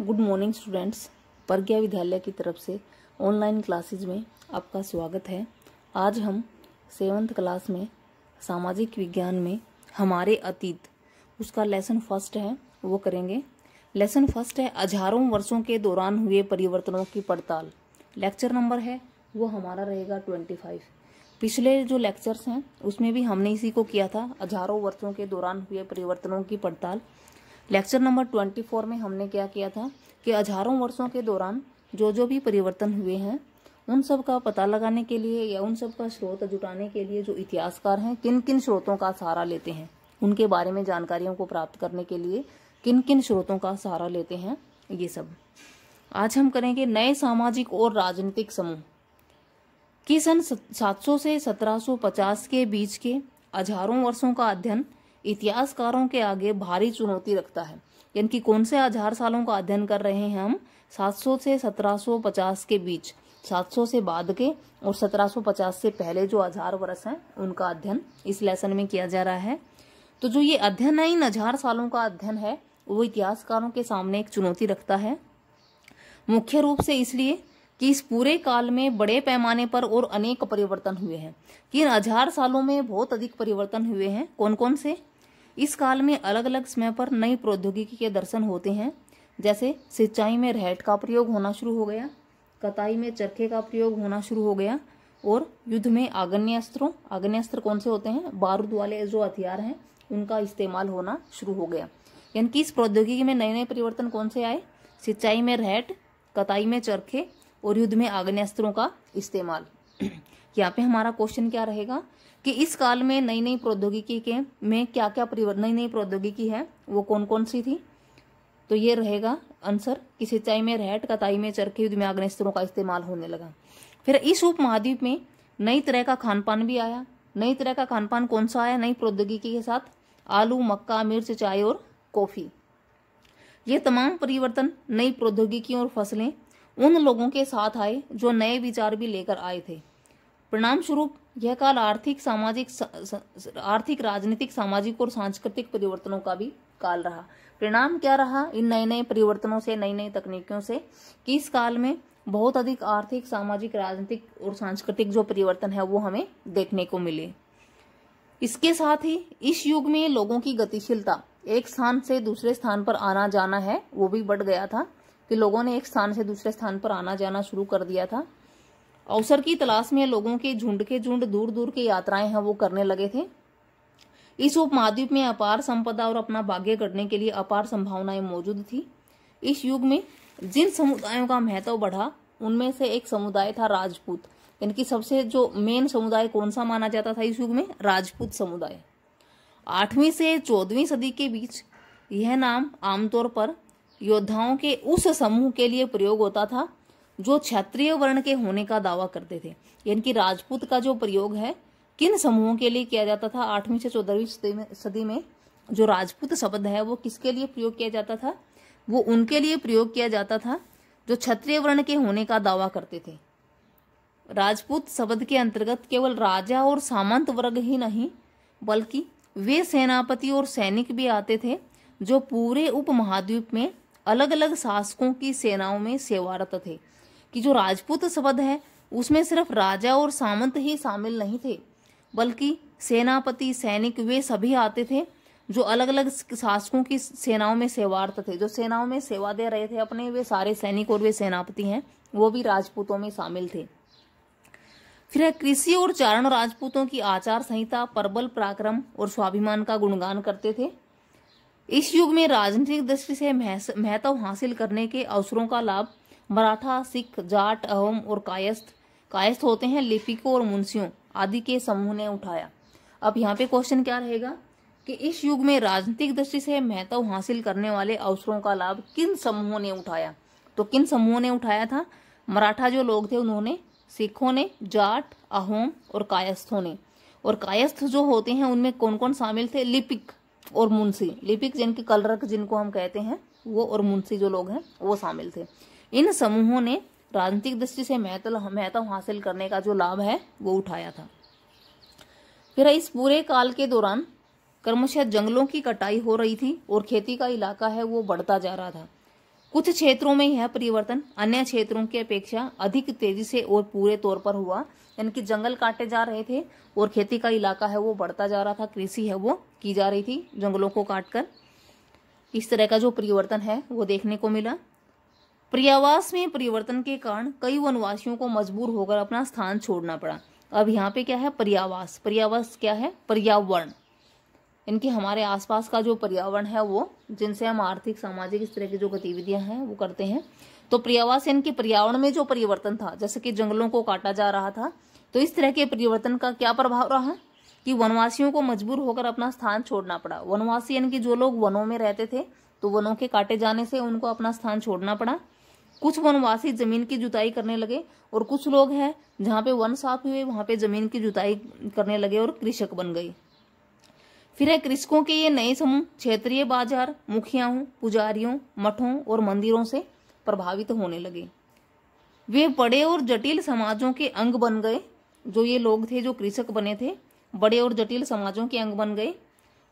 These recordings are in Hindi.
गुड मॉर्निंग स्टूडेंट्स प्रज्ञा विद्यालय की तरफ से ऑनलाइन क्लासेज में आपका स्वागत है आज हम सेवन्थ क्लास में सामाजिक विज्ञान में हमारे अतीत उसका लेसन फर्स्ट है वो करेंगे लेसन फर्स्ट है हजारों वर्षों के दौरान हुए परिवर्तनों की पड़ताल लेक्चर नंबर है वो हमारा रहेगा ट्वेंटी फाइव पिछले जो लेक्चर्स हैं उसमें भी हमने इसी को किया था हजारों वर्षों के दौरान हुए परिवर्तनों की पड़ताल लेक्चर नंबर ट्वेंटी फोर में हमने क्या किया था कि हजारों वर्षों के दौरान जो जो भी परिवर्तन हुए हैं उन सब का पता लगाने के लिए या उन सब का स्रोत जुटाने के लिए जो इतिहासकार हैं किन किन स्रोतों का सहारा लेते हैं उनके बारे में जानकारियों को प्राप्त करने के लिए किन किन स्रोतों का सहारा लेते हैं ये सब आज हम करेंगे नए सामाजिक और राजनीतिक समूह कि सन सात से 1750 के बीच के हजारों वर्षों का अध्ययन इतिहासकारों के आगे भारी चुनौती रखता है यानी कि कौन से हजार सालों का अध्ययन कर रहे हैं हम 700 से 1750 के बीच 700 से बाद के और 1750 से पहले जो हजार वर्ष हैं उनका अध्ययन इस लेसन में किया जा रहा है तो जो ये अध्ययन है इन हजार सालों का अध्ययन है वो इतिहासकारों के सामने एक चुनौती रखता है मुख्य रूप से इसलिए कि इस पूरे काल में बड़े पैमाने पर और अनेक परिवर्तन हुए हैं कि इन हजार सालों में बहुत अधिक परिवर्तन हुए हैं कौन कौन से इस काल में अलग अलग समय पर नई प्रौद्योगिकी के दर्शन होते हैं जैसे सिंचाई में रहट का प्रयोग होना शुरू हो गया कताई में चरखे का प्रयोग होना शुरू हो गया और युद्ध में आग्नेस्त्रों आग्नेस्त्र कौन से होते हैं बारूद वाले जो हथियार हैं उनका इस्तेमाल होना शुरू हो गया यानी कि इस प्रौद्योगिकी में नए नए परिवर्तन कौन से आए सिंचाई में रहट कताई में चरखे और युद्ध में आग्नेस्त्रों का इस्तेमाल यहाँ पे हमारा क्वेश्चन क्या रहेगा कि इस काल में नई नई प्रौद्योगिकी के में क्या क्या परिवर्तन नई नई प्रौद्योगिकी है वो कौन कौन सी थी तो ये रहेगा आंसर कि सिंचाई में रहट कताई में चरखे युद्ध में आग्नेस्त्रों का इस्तेमाल होने लगा फिर इस उप महाद्वीप में नई तरह का खान पान भी आया नई तरह का खान पान कौन सा आया नई प्रौद्योगिकी के साथ आलू मक्का मिर्च चाय और कॉफ़ी ये तमाम परिवर्तन नई प्रौद्योगिकी और फसलें उन लोगों के साथ आए जो नए विचार भी लेकर आए थे परिणाम स्वरूप यह काल आर्थिक सामाजिक सा, आर्थिक राजनीतिक सामाजिक और सांस्कृतिक परिवर्तनों का भी काल रहा परिणाम क्या रहा इन नए नए परिवर्तनों से नई नई तकनीकियों से कि इस काल में बहुत अधिक आर्थिक सामाजिक राजनीतिक और सांस्कृतिक जो परिवर्तन है वो हमें देखने को मिले इसके साथ ही इस युग में लोगों की गतिशीलता एक स्थान से दूसरे स्थान पर आना जाना है वो भी बढ़ गया था कि लोगों ने एक स्थान से दूसरे स्थान पर आना जाना शुरू कर दिया था अवसर की तलाश में लोगों के झुंड के झुंड दूर दूर की यात्राएं हैं वो करने लगे थे इस उपमहाद्वीप में अपार संपदा और अपना भाग्य गढ़ने के लिए अपार संभावनाएं मौजूद थी इस युग में जिन समुदायों का महत्व बढ़ा उनमें से एक समुदाय था राजपूत इनकी सबसे जो मेन समुदाय कौन सा माना जाता था इस युग में राजपूत समुदाय आठवीं से चौदहवीं सदी के बीच यह नाम आमतौर पर योद्धाओं के उस समूह के लिए प्रयोग होता था जो क्षत्रिय वर्ण के होने का दावा करते थे यानी कि राजपूत का जो प्रयोग है किन समूहों के लिए किया जाता था आठवीं से चौदहवीं सदी में जो राजपूत शब्द है वो किसके लिए प्रयोग किया जाता था वो उनके लिए प्रयोग किया जाता था जो क्षत्रिय वर्ण के होने का दावा करते थे राजपूत शब्द के अंतर्गत केवल राजा और सामंत वर्ग ही नहीं बल्कि वे सेनापति और सैनिक भी आते थे जो पूरे उपमहाद्वीप में अलग अलग शासकों की सेनाओं में सेवारत थे कि जो राजपूत शब्द है उसमें सिर्फ राजा और सामंत ही शामिल नहीं थे बल्कि सेनापति सैनिक वे सभी आते थे जो अलग अलग शासकों की सेनाओं में सेवार्थ थे जो सेनाओं में सेवा दे रहे थे अपने वे सारे सैनिक और वे सेनापति हैं वो भी राजपूतों में शामिल थे फिर कृषि और चारण राजपूतों की आचार संहिता प्रबल पराक्रम और स्वाभिमान का गुणगान करते थे इस युग में राजनीतिक दृष्टि से महत्व हासिल करने के अवसरों का लाभ मराठा सिख जाट अहोम और कायस्थ कायस्थ होते हैं लिपिकों और मुंशियों आदि के समूह ने उठाया अब यहाँ पे क्वेश्चन क्या रहेगा कि इस युग में राजनीतिक दृष्टि से महत्व हासिल करने वाले अवसरों का लाभ किन समूहों ने उठाया तो किन समूहों ने उठाया था मराठा जो लोग थे उन्होंने सिखों ने जाट अहोम और कायस्थों ने और कायस्थ जो होते हैं उनमें कौन कौन शामिल थे लिपिक और मुंशी लिपिक जिनके कलरक जिनको हम कहते हैं वो और मुंशी जो लोग हैं वो शामिल थे इन समूहों ने राजनीतिक दृष्टि से महत्व महत्व हासिल करने का जो लाभ है वो उठाया था फिर इस पूरे काल के दौरान क्रमशः जंगलों की कटाई हो रही थी और खेती का इलाका है वो बढ़ता जा रहा था कुछ क्षेत्रों में यह परिवर्तन अन्य क्षेत्रों की अपेक्षा अधिक तेजी से और पूरे तौर पर हुआ यानी कि जंगल काटे जा रहे थे और खेती का इलाका है वो बढ़ता जा रहा था कृषि है वो की जा रही थी जंगलों को काटकर इस तरह का जो परिवर्तन है वो देखने को मिला पर्यावास में परिवर्तन के कारण कई वनवासियों को मजबूर होकर अपना स्थान छोड़ना पड़ा अब यहाँ पे क्या है पर्यावास पर्यावास क्या है पर्यावरण इनके हमारे आसपास का जो पर्यावरण है वो जिनसे हम आर्थिक सामाजिक इस तरह की जो गतिविधियां हैं वो करते हैं तो पर्यावास यानी पर्यावरण में जो परिवर्तन था जैसे कि जंगलों को काटा जा रहा था तो इस तरह के परिवर्तन का क्या प्रभाव रहा कि वनवासियों को मजबूर होकर अपना स्थान छोड़ना पड़ा वनवासी यानी कि जो लोग वनों में रहते थे तो वनों के काटे जाने से उनको अपना स्थान छोड़ना पड़ा कुछ वनवासी जमीन की जुताई करने लगे और कुछ लोग हैं जहाँ पे वन साफ हुए वहां पे जमीन की जुताई करने लगे और कृषक बन गए फिर है कृषकों के ये नए समूह क्षेत्रीय बाजार मुखियाओं पुजारियों मठों और मंदिरों से प्रभावित होने लगे वे बड़े और जटिल समाजों के अंग बन गए जो ये लोग थे जो कृषक बने थे बड़े और जटिल समाजों के अंग बन गए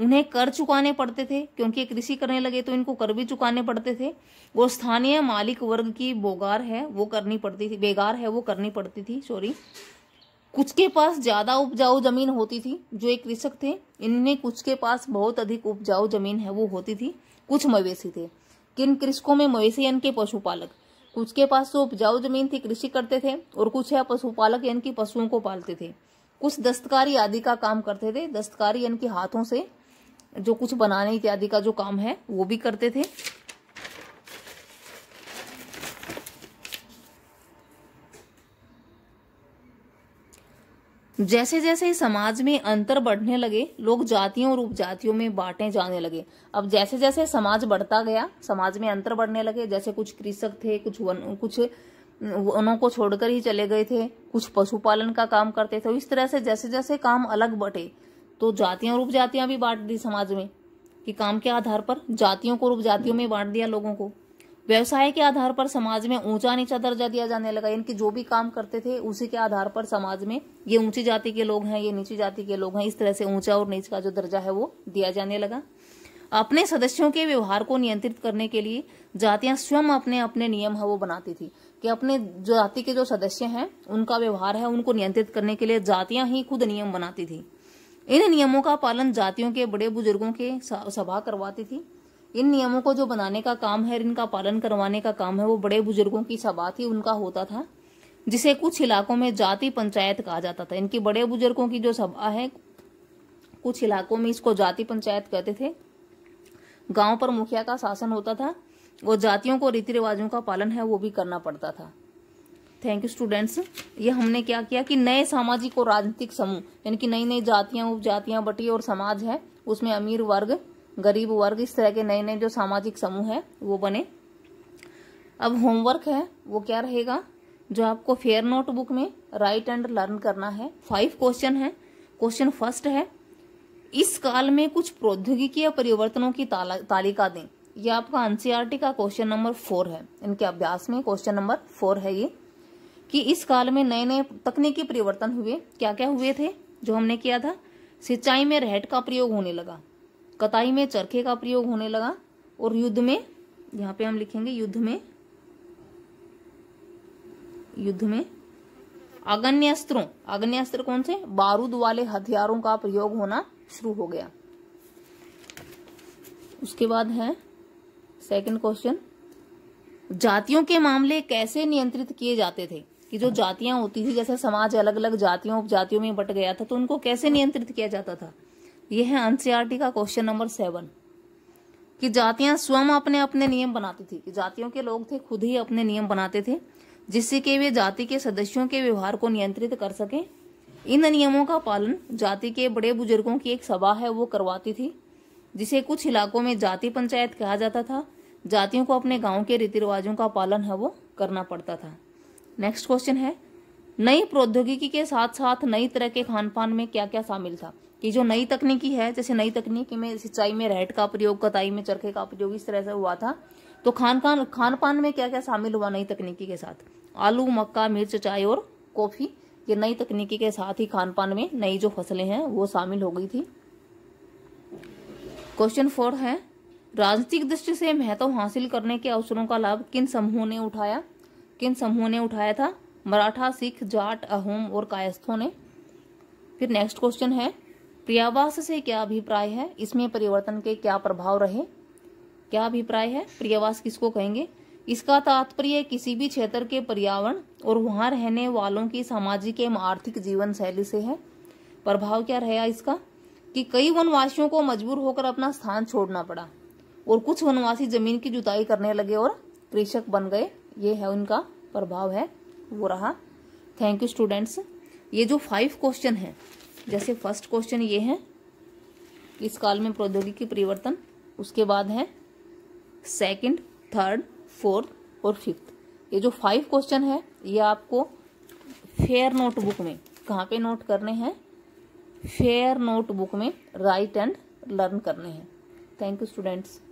उन्हें कर चुकाने पड़ते थे क्योंकि कृषि करने लगे तो इनको कर भी चुकाने पड़ते थे वो स्थानीय मालिक वर्ग की बोगार है वो करनी पड़ती थी बेगार है वो करनी पड़ती थी सॉरी कुछ के पास ज्यादा उपजाऊ जमीन होती थी जो एक कृषक थे इनमें कुछ के पास बहुत अधिक उपजाऊ जमीन है वो होती थी कुछ मवेशी थे किन कृषकों में मवेशी यानी के पशुपालक कुछ के पास तो उपजाऊ जमीन थी कृषि करते थे और कुछ है पशुपालक यानी कि पशुओं को पालते थे कुछ दस्तकारी आदि का काम करते थे दस्तकारी यानी कि हाथों से जो कुछ बनाने इत्यादि का जो काम है वो भी करते थे जैसे जैसे समाज में अंतर बढ़ने लगे लोग जातियों और उपजातियों में बांटे जाने लगे अब जैसे जैसे समाज बढ़ता गया समाज में अंतर बढ़ने लगे जैसे कुछ कृषक थे कुछ वन कुछ वनों को छोड़कर ही चले गए थे कुछ पशुपालन का काम करते थे इस तरह से जैसे जैसे काम अलग बटे तो जातियां और उपजातियां भी बांट दी समाज में कि काम के आधार पर जातियों को उपजातियों में बांट दिया लोगों को व्यवसाय के आधार पर समाज में ऊंचा नीचा दर्जा दिया जाने लगा इनकी जो भी काम करते थे उसी के आधार पर समाज में ये ऊंची जाति के लोग हैं ये नीची जाति के लोग हैं इस तरह से ऊंचा और नीच का जो दर्जा है वो दिया जाने लगा अपने सदस्यों के व्यवहार को नियंत्रित करने के लिए जातियां स्वयं अपने अपने नियम है वो बनाती थी कि अपने जाति के जो सदस्य हैं उनका व्यवहार है उनको नियंत्रित करने के लिए जातियां ही खुद नियम बनाती थी इन नियमों का पालन जातियों के बड़े बुजुर्गों के सभा करवाती थी इन नियमों को जो बनाने का काम है इनका पालन करवाने का काम है वो बड़े बुजुर्गों की सभा थी उनका होता था जिसे कुछ इलाकों में जाति पंचायत कहा जाता था इनकी बड़े बुजुर्गों की जो सभा है कुछ इलाकों में इसको जाति पंचायत कहते थे गांव पर मुखिया का शासन होता था और जातियों को रीति रिवाजों का पालन है वो भी करना पड़ता था थैंक यू स्टूडेंट्स ये हमने क्या किया कि नए सामाजिक और राजनीतिक समूह यानी कि नई नई जातियां उपजातियां बटी और समाज है उसमें अमीर वर्ग गरीब वर्ग इस तरह के नए नए जो सामाजिक समूह है वो बने अब होमवर्क है वो क्या रहेगा जो आपको फेयर नोटबुक में राइट एंड लर्न करना है फाइव क्वेश्चन है क्वेश्चन फर्स्ट है इस काल में कुछ प्रौद्योगिकीय परिवर्तनों की तालिका दें यह आपका एनसीआरटी e का क्वेश्चन नंबर फोर है इनके अभ्यास में क्वेश्चन नंबर फोर है ये कि इस काल में नए नए तकनीकी परिवर्तन हुए क्या क्या हुए थे जो हमने किया था सिंचाई में रहट का प्रयोग होने लगा कताई में चरखे का प्रयोग होने लगा और युद्ध में यहाँ पे हम लिखेंगे युद्ध में युद्ध में अग्न्यस्त्रों अग्न्यस्त्र कौन से बारूद वाले हथियारों का प्रयोग होना शुरू हो गया उसके बाद है सेकंड क्वेश्चन जातियों के मामले कैसे नियंत्रित किए जाते थे कि जो जातियां होती थी जैसे समाज अलग अलग जातियों उपजातियों में बट गया था तो उनको कैसे नियंत्रित किया जाता था यह है एनसीईआरटी का क्वेश्चन नंबर सेवन कि जातियां स्वयं अपने अपने नियम बनाती थी कि जातियों के लोग थे खुद ही अपने नियम बनाते थे जिससे कि वे जाति के सदस्यों के व्यवहार को नियंत्रित कर सके इन नियमों का पालन जाति के बड़े बुजुर्गों की एक सभा है वो करवाती थी जिसे कुछ इलाकों में जाति पंचायत कहा जाता था जातियों को अपने गांव के रीति रिवाजों का पालन है वो करना पड़ता था नेक्स्ट क्वेश्चन है नई प्रौद्योगिकी के साथ साथ नई तरह के खान पान में क्या क्या शामिल था कि जो नई तकनीकी है जैसे नई तकनीकी में सिंचाई में रहट का प्रयोग कताई में चरखे का प्रयोग इस तरह से हुआ था तो खान पान खान पान में क्या क्या शामिल हुआ नई तकनीकी के साथ आलू मक्का मिर्च चाय और कॉफी ये नई तकनीकी के साथ ही खान पान में नई जो फसलें हैं वो शामिल हो गई थी क्वेश्चन फोर है राजनीतिक दृष्टि से महत्व हासिल करने के अवसरों का लाभ किन समूहों ने उठाया किन समूह ने उठाया था मराठा सिख जाट अहोम और कायस्थों ने फिर नेक्स्ट क्वेश्चन है प्रियावास से क्या अभिप्राय है इसमें परिवर्तन के क्या प्रभाव रहे क्या अभिप्राय है प्रियावास किसको कहेंगे इसका तात्पर्य किसी भी क्षेत्र के पर्यावरण और वहां रहने वालों की सामाजिक एवं आर्थिक जीवन शैली से है प्रभाव क्या रहा इसका कि कई वनवासियों को मजबूर होकर अपना स्थान छोड़ना पड़ा और कुछ वनवासी जमीन की जुताई करने लगे और कृषक बन गए ये है उनका प्रभाव है वो रहा थैंक यू स्टूडेंट्स ये जो फाइव क्वेश्चन है जैसे फर्स्ट क्वेश्चन ये है इस काल में प्रौद्योगिकी परिवर्तन उसके बाद है सेकंड थर्ड फोर्थ और फिफ्थ ये जो फाइव क्वेश्चन है ये आपको फेयर नोटबुक में कहाँ पे नोट करने हैं फेयर नोटबुक में राइट एंड लर्न करने हैं थैंक यू स्टूडेंट्स